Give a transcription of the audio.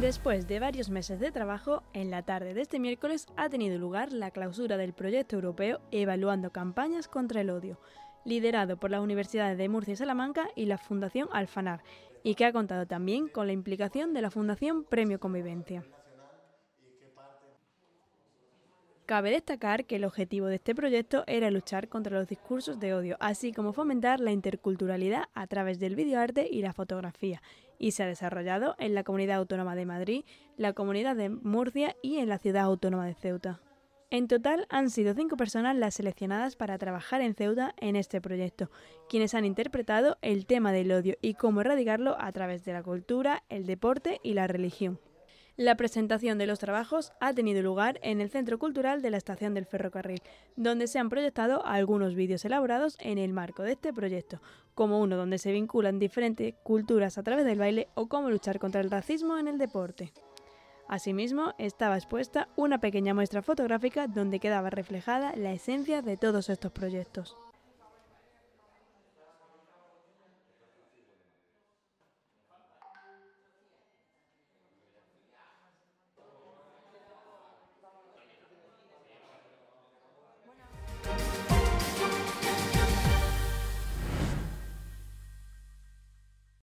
Después de varios meses de trabajo, en la tarde de este miércoles ha tenido lugar la clausura del proyecto europeo Evaluando Campañas contra el Odio, liderado por las universidades de Murcia y Salamanca y la Fundación Alfanar, y que ha contado también con la implicación de la Fundación Premio Convivencia. Cabe destacar que el objetivo de este proyecto era luchar contra los discursos de odio, así como fomentar la interculturalidad a través del videoarte y la fotografía, y se ha desarrollado en la Comunidad Autónoma de Madrid, la Comunidad de Murcia y en la Ciudad Autónoma de Ceuta. En total han sido cinco personas las seleccionadas para trabajar en Ceuta en este proyecto, quienes han interpretado el tema del odio y cómo erradicarlo a través de la cultura, el deporte y la religión. La presentación de los trabajos ha tenido lugar en el Centro Cultural de la Estación del Ferrocarril, donde se han proyectado algunos vídeos elaborados en el marco de este proyecto, como uno donde se vinculan diferentes culturas a través del baile o cómo luchar contra el racismo en el deporte. Asimismo, estaba expuesta una pequeña muestra fotográfica donde quedaba reflejada la esencia de todos estos proyectos.